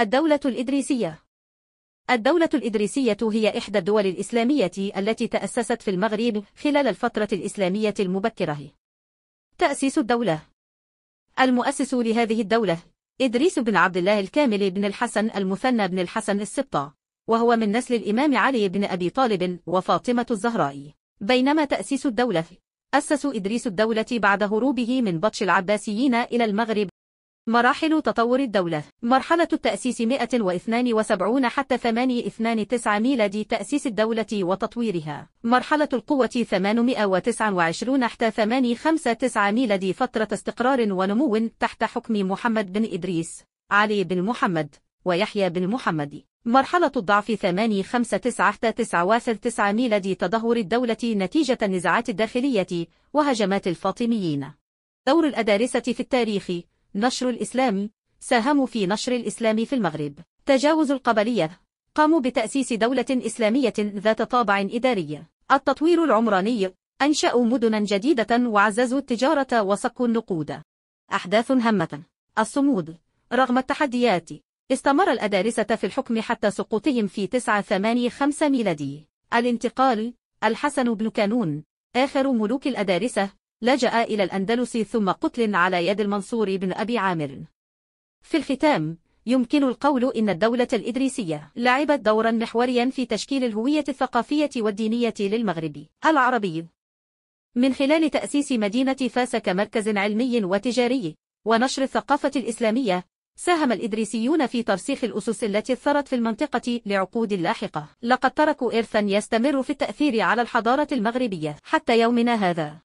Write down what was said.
الدولة الإدريسية الدولة الإدريسية هي إحدى الدول الإسلامية التي تأسست في المغرب خلال الفترة الإسلامية المبكرة. تأسيس الدولة المؤسس لهذه الدولة إدريس بن عبد الله الكامل بن الحسن المثنى بن الحسن السبطة وهو من نسل الإمام علي بن أبي طالب وفاطمة الزهراء بينما تأسيس الدولة أسس إدريس الدولة بعد هروبه من بطش العباسيين إلى المغرب مراحل تطور الدولة مرحلة التأسيس 172 حتى 829 ميلادي تأسيس الدولة وتطويرها مرحلة القوة 829 حتى 859 ميلادي فترة استقرار ونمو تحت حكم محمد بن إدريس علي بن محمد ويحيى بن محمد مرحلة الضعف 859 حتى 9 ميلادي تدهور الدولة نتيجة النزاعات الداخلية وهجمات الفاطميين دور الأدارسة في التاريخ نشر الإسلام ساهموا في نشر الإسلام في المغرب تجاوز القبلية قاموا بتأسيس دولة إسلامية ذات طابع إداري التطوير العمراني أنشأوا مدنا جديدة وعززوا التجارة وصكوا النقود أحداث هامة الصمود رغم التحديات استمر الأدارسة في الحكم حتى سقوطهم في 985 ميلادي الانتقال الحسن بن كانون آخر ملوك الأدارسة لجأ إلى الأندلس ثم قتل على يد المنصور بن أبي عامر في الختام يمكن القول إن الدولة الإدريسية لعبت دورا محوريا في تشكيل الهوية الثقافية والدينية للمغرب العربي من خلال تأسيس مدينة فاس كمركز علمي وتجاري ونشر الثقافة الإسلامية ساهم الإدريسيون في ترسيخ الأسس التي اثرت في المنطقة لعقود لاحقة لقد تركوا إرثا يستمر في التأثير على الحضارة المغربية حتى يومنا هذا